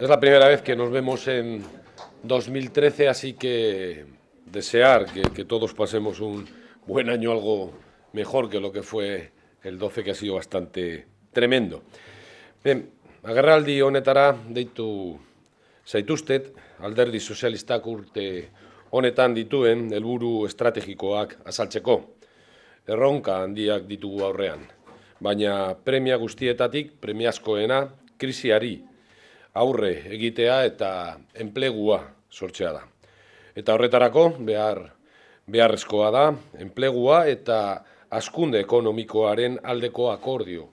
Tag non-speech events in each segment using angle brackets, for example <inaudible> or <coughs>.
Es la primera vez que nos vemos en 2013, así que desear que, que todos pasemos un buen año algo mejor que lo que fue el 12, que ha sido bastante tremendo. Bien, agarraldi honetara deitu zaituztet, alderdi sozialistak urte honetan dituen helburu estrategikoak azaltzeko. Erronka handiak ditugu aurrean, baina premia guztietatik, premiazkoena, krisiari, aurre egitea eta enplegua sortzea da. Eta horretarako behar beharrezkoa da enplegua eta askunde ekonomikoaren aldeko akordio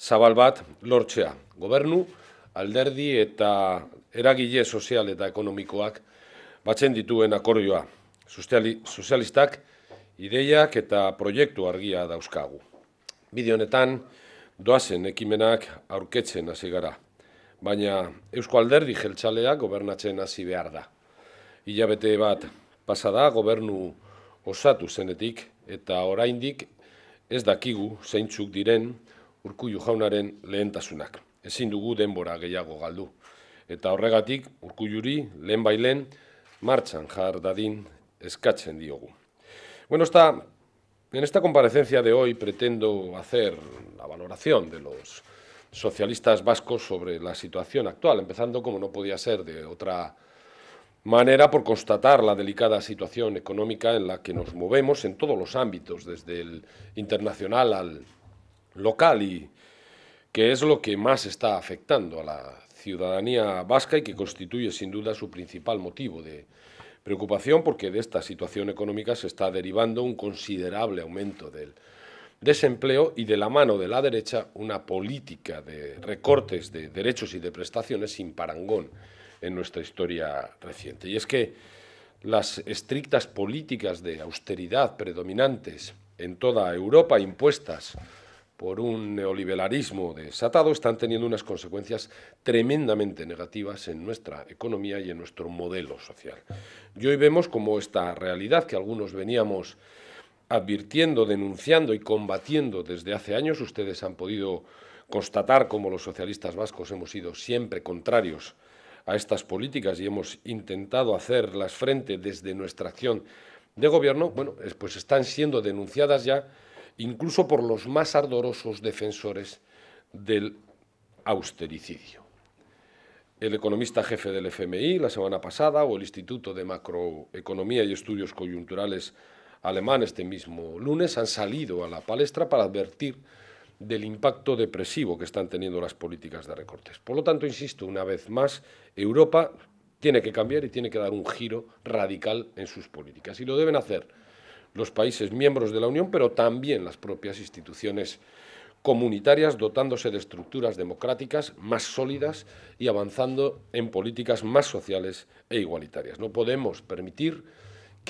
zabal bat lortzea. Gobernu alderdi eta eragile sozial eta ekonomikoak batzen dituen akordioa. Sozialistak ideiak eta proiektu argia dauzkagu. Bide honetan doazen ekimenak aurketzen hasi baina Eusko Alderdi jeltzalea gobernatzen hasi behar da. bete bat pasada gobernu osatu zenetik eta oraindik ez dakigu zeintzuk diren urkullu jaunaren lehentasunak. Ezin dugu denbora gehiago galdu. Eta horregatik urkulluri lehen bailen martxan jar dadin eskatzen diogu. Bueno, esta, en esta comparecencia de hoy pretendo hacer la valoración de los socialistas vascos sobre la situación actual, empezando, como no podía ser de otra manera, por constatar la delicada situación económica en la que nos movemos en todos los ámbitos, desde el internacional al local, y que es lo que más está afectando a la ciudadanía vasca y que constituye sin duda su principal motivo de preocupación, porque de esta situación económica se está derivando un considerable aumento del desempleo y de la mano de la derecha una política de recortes de derechos y de prestaciones sin parangón en nuestra historia reciente. Y es que las estrictas políticas de austeridad predominantes en toda Europa impuestas por un neoliberalismo desatado están teniendo unas consecuencias tremendamente negativas en nuestra economía y en nuestro modelo social. Y hoy vemos como esta realidad que algunos veníamos advirtiendo, denunciando y combatiendo desde hace años. Ustedes han podido constatar cómo los socialistas vascos hemos sido siempre contrarios a estas políticas y hemos intentado hacerlas frente desde nuestra acción de gobierno, bueno, pues están siendo denunciadas ya incluso por los más ardorosos defensores del austericidio. El economista jefe del FMI la semana pasada o el Instituto de Macroeconomía y Estudios Coyunturales alemán este mismo lunes han salido a la palestra para advertir del impacto depresivo que están teniendo las políticas de recortes. Por lo tanto, insisto, una vez más, Europa tiene que cambiar y tiene que dar un giro radical en sus políticas. Y lo deben hacer los países miembros de la Unión, pero también las propias instituciones comunitarias, dotándose de estructuras democráticas más sólidas y avanzando en políticas más sociales e igualitarias. No podemos permitir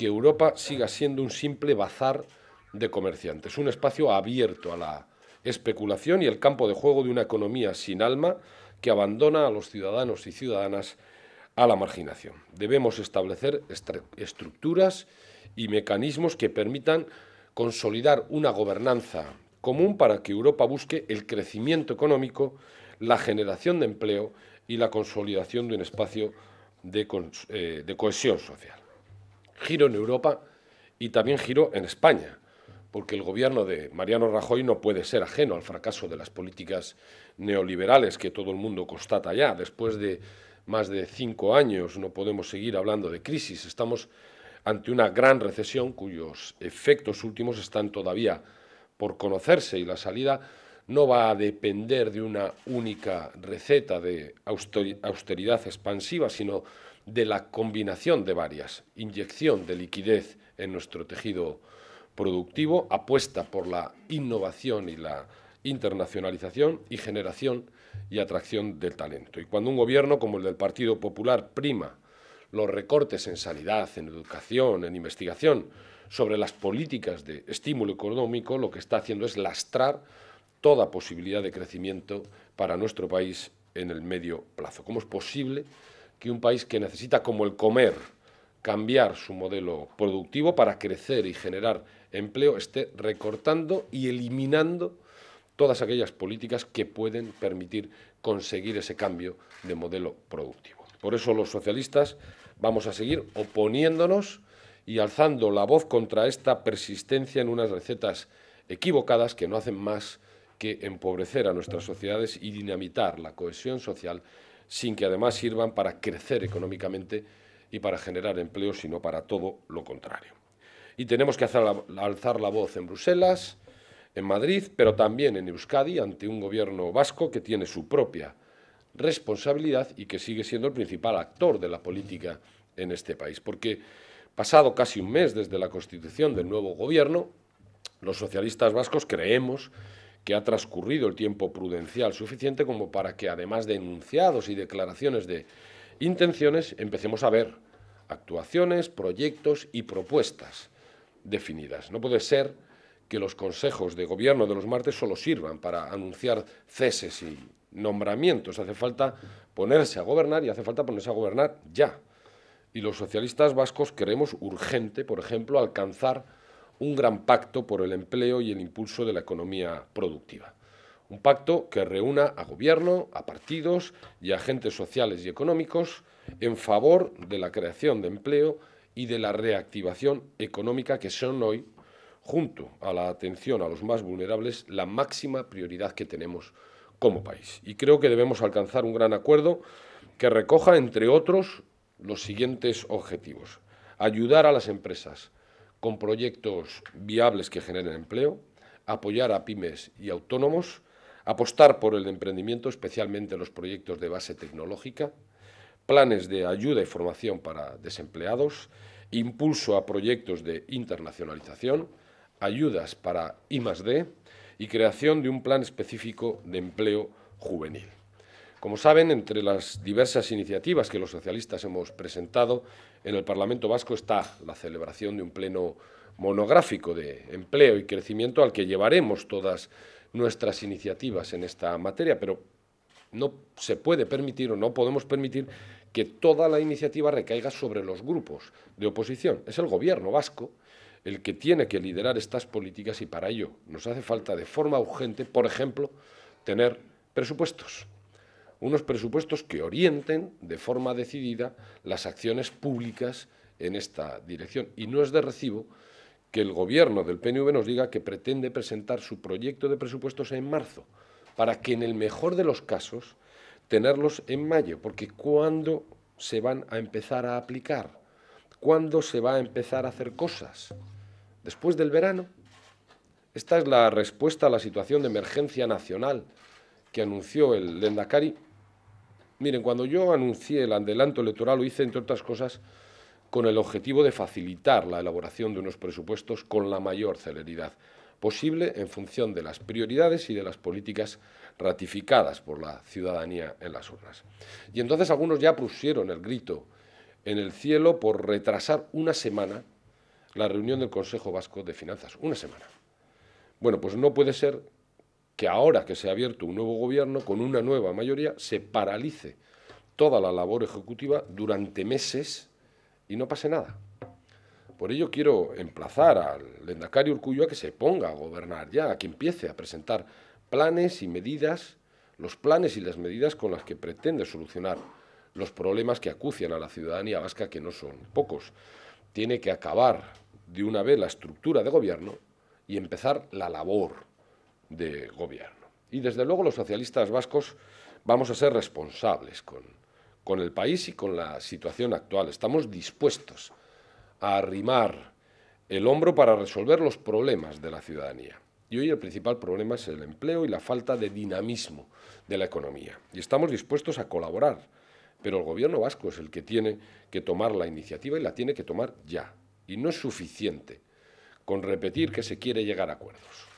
que Europa siga siendo un simple bazar de comerciantes, un espacio abierto a la especulación y el campo de juego de una economía sin alma que abandona a los ciudadanos y ciudadanas a la marginación. Debemos establecer estructuras y mecanismos que permitan consolidar una gobernanza común para que Europa busque el crecimiento económico, la generación de empleo y la consolidación de un espacio de, eh, de cohesión social giro en Europa y también giro en España, porque el gobierno de Mariano Rajoy no puede ser ajeno al fracaso de las políticas neoliberales que todo el mundo constata ya. Después de más de cinco años no podemos seguir hablando de crisis, estamos ante una gran recesión cuyos efectos últimos están todavía por conocerse y la salida no va a depender de una única receta de austeridad expansiva, sino de la combinación de varias. Inyección de liquidez en nuestro tejido productivo, apuesta por la innovación y la internacionalización y generación y atracción del talento. Y cuando un gobierno como el del Partido Popular prima los recortes en sanidad, en educación, en investigación, sobre las políticas de estímulo económico, lo que está haciendo es lastrar toda posibilidad de crecimiento para nuestro país en el medio plazo. ¿Cómo es posible que un país que necesita como el comer cambiar su modelo productivo para crecer y generar empleo esté recortando y eliminando todas aquellas políticas que pueden permitir conseguir ese cambio de modelo productivo. Por eso los socialistas vamos a seguir oponiéndonos y alzando la voz contra esta persistencia en unas recetas equivocadas que no hacen más que empobrecer a nuestras sociedades y dinamitar la cohesión social sin que además sirvan para crecer económicamente y para generar empleo, sino para todo lo contrario. Y tenemos que alzar la voz en Bruselas, en Madrid, pero también en Euskadi, ante un gobierno vasco que tiene su propia responsabilidad y que sigue siendo el principal actor de la política en este país. Porque pasado casi un mes desde la constitución del nuevo gobierno, los socialistas vascos creemos que ha transcurrido el tiempo prudencial suficiente como para que, además de enunciados y declaraciones de intenciones, empecemos a ver actuaciones, proyectos y propuestas definidas. No puede ser que los consejos de gobierno de los martes solo sirvan para anunciar ceses y nombramientos. Hace falta ponerse a gobernar y hace falta ponerse a gobernar ya. Y los socialistas vascos creemos urgente, por ejemplo, alcanzar un gran pacto por el empleo y el impulso de la economía productiva. Un pacto que reúna a gobierno, a partidos y a agentes sociales y económicos en favor de la creación de empleo y de la reactivación económica que son hoy, junto a la atención a los más vulnerables, la máxima prioridad que tenemos como país. Y creo que debemos alcanzar un gran acuerdo que recoja, entre otros, los siguientes objetivos. Ayudar a las empresas con proyectos viables que generen empleo, apoyar a pymes y autónomos, apostar por el emprendimiento, especialmente los proyectos de base tecnológica, planes de ayuda y formación para desempleados, impulso a proyectos de internacionalización, ayudas para I+D y creación de un plan específico de empleo juvenil. Como saben, entre las diversas iniciativas que los socialistas hemos presentado en el Parlamento Vasco está la celebración de un pleno monográfico de empleo y crecimiento al que llevaremos todas nuestras iniciativas en esta materia, pero no se puede permitir o no podemos permitir que toda la iniciativa recaiga sobre los grupos de oposición. Es el gobierno vasco el que tiene que liderar estas políticas y para ello nos hace falta de forma urgente, por ejemplo, tener presupuestos unos presupuestos que orienten de forma decidida las acciones públicas en esta dirección. Y no es de recibo que el Gobierno del PNV nos diga que pretende presentar su proyecto de presupuestos en marzo, para que en el mejor de los casos tenerlos en mayo, porque ¿cuándo se van a empezar a aplicar? ¿Cuándo se va a empezar a hacer cosas? ¿Después del verano? Esta es la respuesta a la situación de emergencia nacional que anunció el Lendakari Miren, cuando yo anuncié el adelanto electoral lo hice, entre otras cosas, con el objetivo de facilitar la elaboración de unos presupuestos con la mayor celeridad posible en función de las prioridades y de las políticas ratificadas por la ciudadanía en las urnas. Y entonces algunos ya pusieron el grito en el cielo por retrasar una semana la reunión del Consejo Vasco de Finanzas. Una semana. Bueno, pues no puede ser que ahora que se ha abierto un nuevo gobierno con una nueva mayoría se paralice toda la labor ejecutiva durante meses y no pase nada. Por ello quiero emplazar al lendacario Urcuyo a que se ponga a gobernar ya, a que empiece a presentar planes y medidas, los planes y las medidas con las que pretende solucionar los problemas que acucian a la ciudadanía vasca, que no son pocos. Tiene que acabar de una vez la estructura de gobierno y empezar la labor de gobierno. Y desde luego los socialistas vascos vamos a ser responsables con, con el país y con la situación actual. Estamos dispuestos a arrimar el hombro para resolver los problemas de la ciudadanía. Y hoy el principal problema es el empleo y la falta de dinamismo de la economía. Y estamos dispuestos a colaborar, pero el gobierno vasco es el que tiene que tomar la iniciativa y la tiene que tomar ya. Y no es suficiente con repetir que se quiere llegar a acuerdos.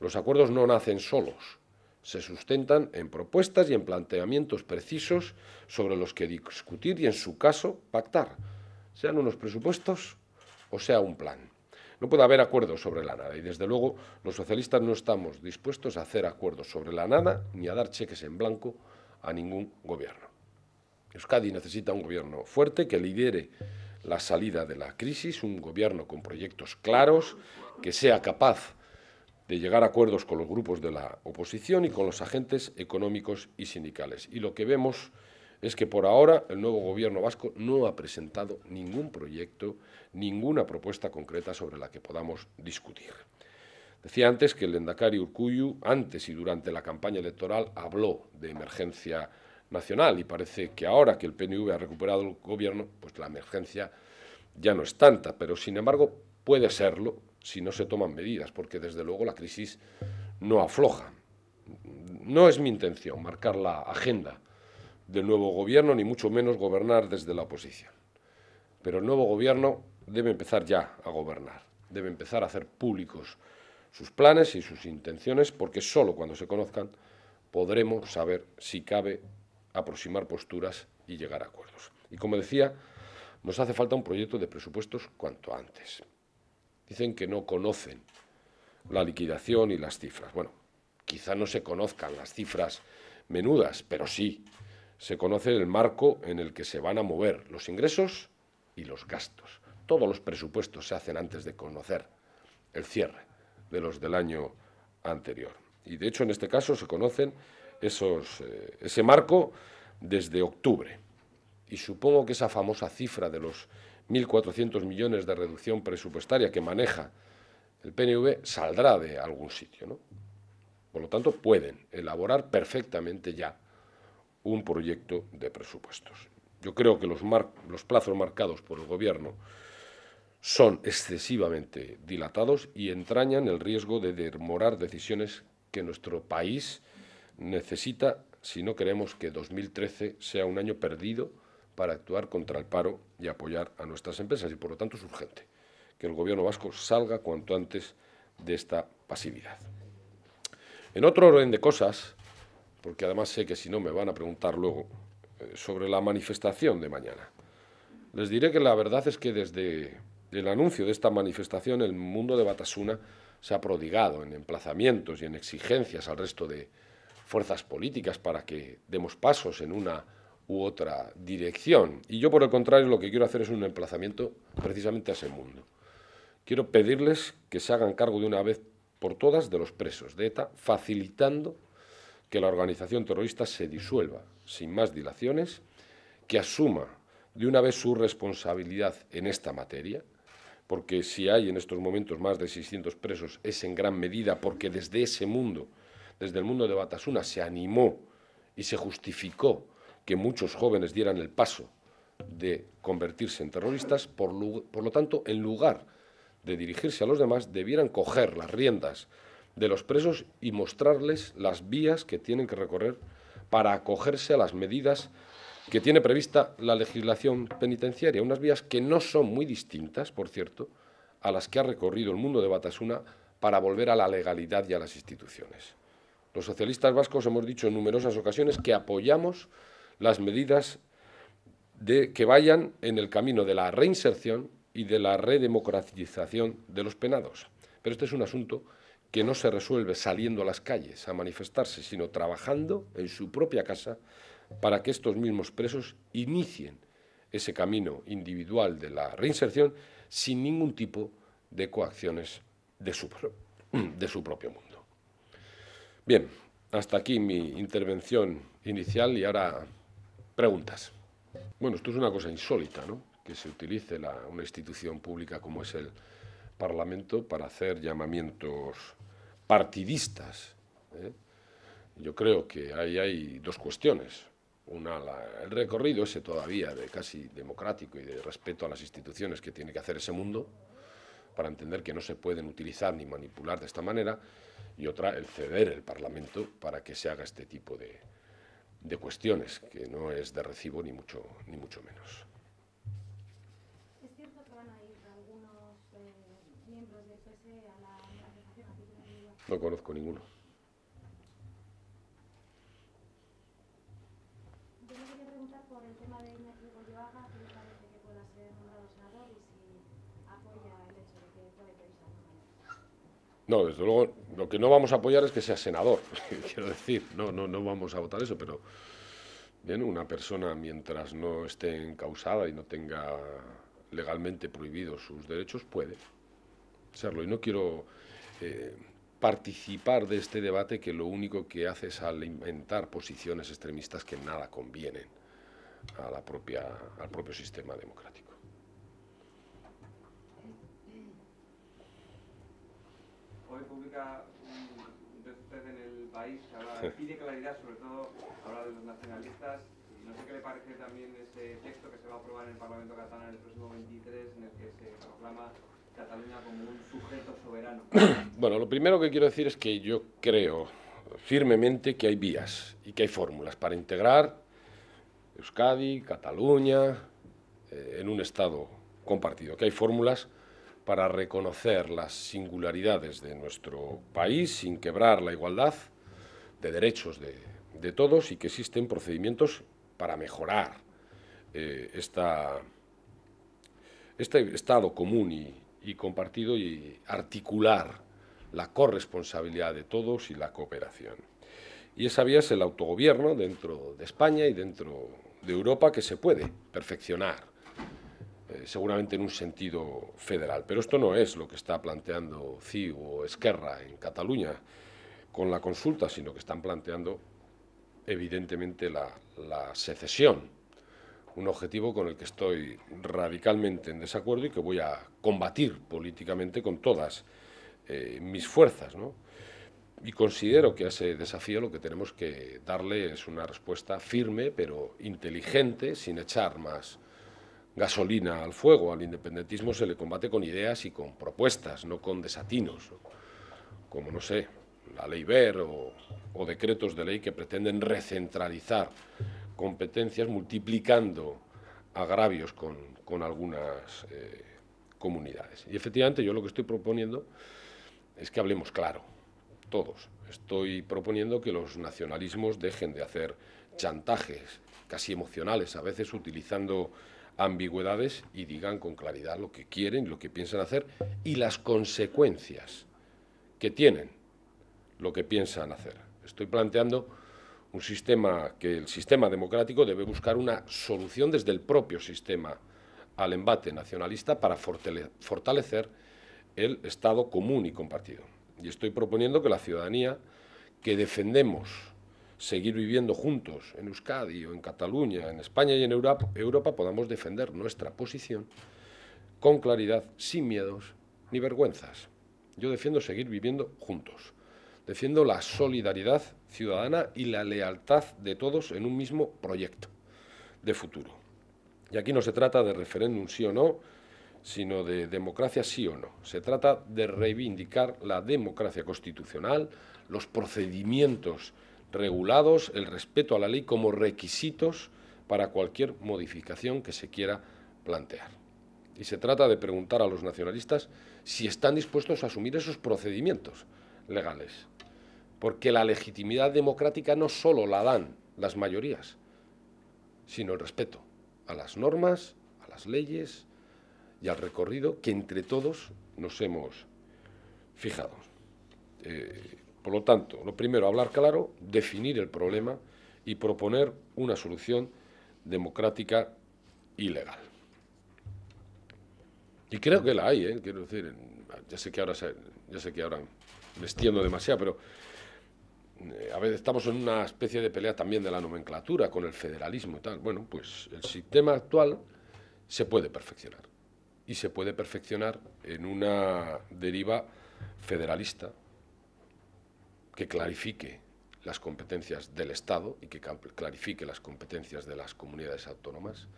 Los acuerdos no nacen solos, se sustentan en propuestas y en planteamientos precisos sobre los que discutir y, en su caso, pactar, sean unos presupuestos o sea un plan. No puede haber acuerdos sobre la nada y, desde luego, los socialistas no estamos dispuestos a hacer acuerdos sobre la nada ni a dar cheques en blanco a ningún gobierno. Euskadi necesita un gobierno fuerte que lidere la salida de la crisis, un gobierno con proyectos claros, que sea capaz de llegar a acuerdos con los grupos de la oposición y con los agentes económicos y sindicales. Y lo que vemos es que por ahora el nuevo gobierno vasco no ha presentado ningún proyecto, ninguna propuesta concreta sobre la que podamos discutir. Decía antes que el Endacari Urcuyu, antes y durante la campaña electoral, habló de emergencia nacional y parece que ahora que el PNV ha recuperado el gobierno, pues la emergencia ya no es tanta, pero sin embargo puede serlo si no se toman medidas, porque desde luego la crisis no afloja. No es mi intención marcar la agenda del nuevo gobierno, ni mucho menos gobernar desde la oposición. Pero el nuevo gobierno debe empezar ya a gobernar, debe empezar a hacer públicos sus planes y sus intenciones, porque solo cuando se conozcan podremos saber si cabe aproximar posturas y llegar a acuerdos. Y como decía, nos hace falta un proyecto de presupuestos cuanto antes. Dicen que no conocen la liquidación y las cifras. Bueno, quizá no se conozcan las cifras menudas, pero sí se conoce el marco en el que se van a mover los ingresos y los gastos. Todos los presupuestos se hacen antes de conocer el cierre de los del año anterior. Y de hecho en este caso se conocen esos, eh, ese marco desde octubre. Y supongo que esa famosa cifra de los 1.400 millones de reducción presupuestaria que maneja el PNV saldrá de algún sitio. ¿no? Por lo tanto, pueden elaborar perfectamente ya un proyecto de presupuestos. Yo creo que los, los plazos marcados por el Gobierno son excesivamente dilatados y entrañan el riesgo de demorar decisiones que nuestro país necesita si no queremos que 2013 sea un año perdido para actuar contra el paro y apoyar a nuestras empresas. Y por lo tanto es urgente que el Gobierno vasco salga cuanto antes de esta pasividad. En otro orden de cosas, porque además sé que si no me van a preguntar luego eh, sobre la manifestación de mañana, les diré que la verdad es que desde el anuncio de esta manifestación el mundo de Batasuna se ha prodigado en emplazamientos y en exigencias al resto de fuerzas políticas para que demos pasos en una u otra dirección. Y yo, por el contrario, lo que quiero hacer es un emplazamiento precisamente a ese mundo. Quiero pedirles que se hagan cargo de una vez por todas de los presos de ETA, facilitando que la organización terrorista se disuelva sin más dilaciones, que asuma de una vez su responsabilidad en esta materia, porque si hay en estos momentos más de 600 presos es en gran medida porque desde ese mundo, desde el mundo de Batasuna, se animó y se justificó que muchos jóvenes dieran el paso de convertirse en terroristas, por, lo tanto, en lugar de dirigirse a los demás, debieran coger las riendas de los presos y mostrarles las vías que tienen que recorrer para acogerse a las medidas que tiene prevista la legislación penitenciaria, unas vías que no son muy distintas, por cierto, a las que ha recorrido el mundo de Batasuna para volver a la legalidad y a las instituciones. Los socialistas vascos hemos dicho en numerosas ocasiones que apoyamos las medidas de, que vayan en el camino de la reinserción y de la redemocratización de los penados. Pero este es un asunto que no se resuelve saliendo a las calles a manifestarse, sino trabajando en su propia casa para que estos mismos presos inicien ese camino individual de la reinserción sin ningún tipo de coacciones de su, <clears throat> de su propio mundo. Bien, hasta aquí mi intervención inicial y ahora Preguntas. Bueno, esto es una cosa insólita, ¿no? Que se utilice una institución pública como es el Parlamento para hacer llamamientos partidistas. ¿eh? Yo creo que ahí hay dos cuestiones. Una, el recorrido ese todavía de casi democrático y de respeto a las instituciones que tiene que hacer ese mundo para entender que no se pueden utilizar ni manipular de esta manera. Y otra, el ceder el Parlamento para que se haga este tipo de, de cuestiones, que no es de recibo ni mucho, ni mucho menos. ¿Es cierto que van a ir algunos eh, miembros del PSE a la manifestación? No conozco ninguno. Yo me quería preguntar por el tema de Iñaki Goyoaga, que parece que pueda ser nombrado senador y si apoya el hecho de que puede pedirse No, desde luego lo que no vamos a apoyar es que sea senador, <laughs> quiero decir, no, no, no vamos a votar eso, pero bien, una persona mientras no esté encausada y no tenga legalmente prohibidos sus derechos puede serlo. Y no quiero eh, participar de este debate que lo único que hace es alimentar posiciones extremistas que nada convienen a la propia, al propio sistema democrático. hoy publica un, texto en el país que pide claridad, sobre todo habla de los nacionalistas. no sé qué le parece también ese texto que se va a aprobar en el Parlamento catalán el próximo 23, en el que se proclama Cataluña como un sujeto soberano. <coughs> Bueno, lo primero que quiero decir es que yo creo firmemente que hay vías y que hay fórmulas para integrar Euskadi, Cataluña, eh, en un Estado compartido, que hay fórmulas para reconocer las singularidades de nuestro país sin quebrar la igualdad de derechos de, todos y que existen procedimientos para mejorar eh, esta, este Estado común y compartido y articular la corresponsabilidad de todos y la cooperación. Y esa vía es el autogobierno dentro de España y dentro de Europa que se puede perfeccionar eh, seguramente en un sentido federal. Pero esto no es lo que está planteando CIU o Esquerra en Cataluña con la consulta, sino que están planteando evidentemente la, secesión, un objetivo con el que estoy radicalmente en desacuerdo y que voy a combatir políticamente con todas eh, mis fuerzas. ¿no? Y considero que a ese desafío lo que tenemos que darle es una respuesta firme pero inteligente, sin echar más gasolina al fuego. Al independentismo se le combate con ideas y con propuestas, no con desatinos, como no sé, la ley Ver o, decretos de ley que pretenden recentralizar competencias multiplicando agravios con, algunas eh, comunidades. Y efectivamente yo lo que estoy proponiendo es que hablemos claro, todos. Estoy proponiendo que los nacionalismos dejen de hacer chantajes casi emocionales, a veces utilizando ambigüedades y digan con claridad lo que quieren, lo que piensan hacer y las consecuencias que tienen lo que piensan hacer. Estoy planteando un sistema que el sistema democrático debe buscar una solución desde el propio sistema al embate nacionalista para fortalecer el Estado común y compartido. Y estoy proponiendo que la ciudadanía que defendemos seguir viviendo juntos en Euskadi o en Cataluña, en España y en Europa, Europa podamos defender nuestra posición con claridad, sin miedos ni vergüenzas. Yo defiendo seguir viviendo juntos. Defiendo la solidaridad ciudadana y la lealtad de todos en un mismo proyecto de futuro. Y aquí no se trata de referéndum sí o no, sino de democracia sí o no. Se trata de reivindicar la democracia constitucional, los procedimientos regulados el respeto a la ley como requisitos para cualquier modificación que se quiera plantear. Y se trata de preguntar a los nacionalistas si están dispuestos a asumir esos procedimientos legales, porque la legitimidad democrática no solo la dan las mayorías, sino el respeto a las normas, a las leyes y al recorrido que entre todos nos hemos fijado. Eh, por lo tanto, lo primero, hablar claro, definir el problema y proponer una solución democrática y legal. Y creo que la hay, ¿eh? quiero decir, ya sé que ahora, ya sé que ahora me extiendo demasiado, pero eh, a veces estamos en una especie de pelea también de la nomenclatura con el federalismo y tal. Bueno, pues el sistema actual se puede perfeccionar y se puede perfeccionar en una deriva federalista que clarifique las competencias del Estado y que clarifique las competencias de las comunidades autónomas.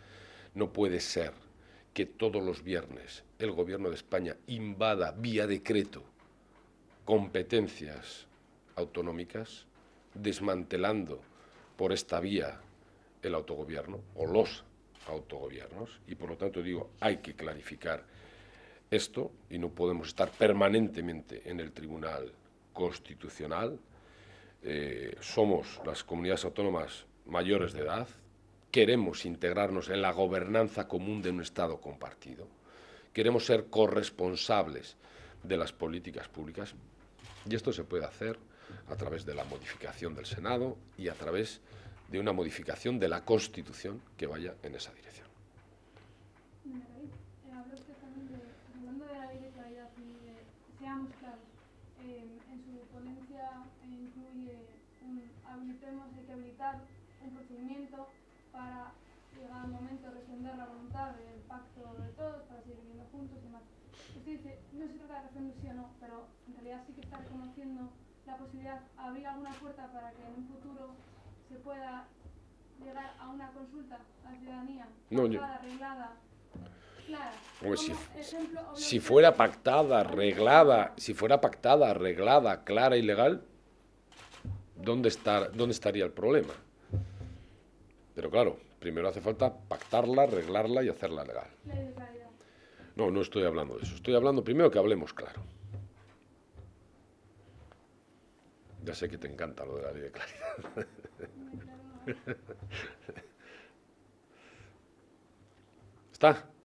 No puede ser que todos los viernes el Gobierno de España invada vía decreto competencias autonómicas, desmantelando por esta vía el autogobierno o los autogobiernos. Y por lo tanto digo, hay que clarificar esto y no podemos estar permanentemente en el Tribunal constitucional. Eh, somos las comunidades autónomas mayores de edad, queremos integrarnos en la gobernanza común de un Estado compartido, queremos ser corresponsables de las políticas públicas y esto se puede hacer a través de la modificación del Senado y a través de una modificación de la Constitución que vaya en esa dirección. la voluntad del pacto de todos para seguir viviendo juntos y demás. Usted dice, no se trata de refrendar sí o no, pero en realidad sí que está reconociendo la posibilidad abrir alguna puerta para que en un futuro se pueda llegar a una consulta a la ciudadanía no, pactada, arreglada. Clara. si, si fuera pactada, arreglada, si fuera pactada, arreglada, clara y legal, ¿dónde, estar, ¿dónde estaría el problema? Pero claro, Primero hace falta pactarla, arreglarla y hacerla legal. No, no estoy hablando de eso. Estoy hablando primero que hablemos claro. Ya sé que te encanta lo de la ley de claridad. <laughs> ¿Está?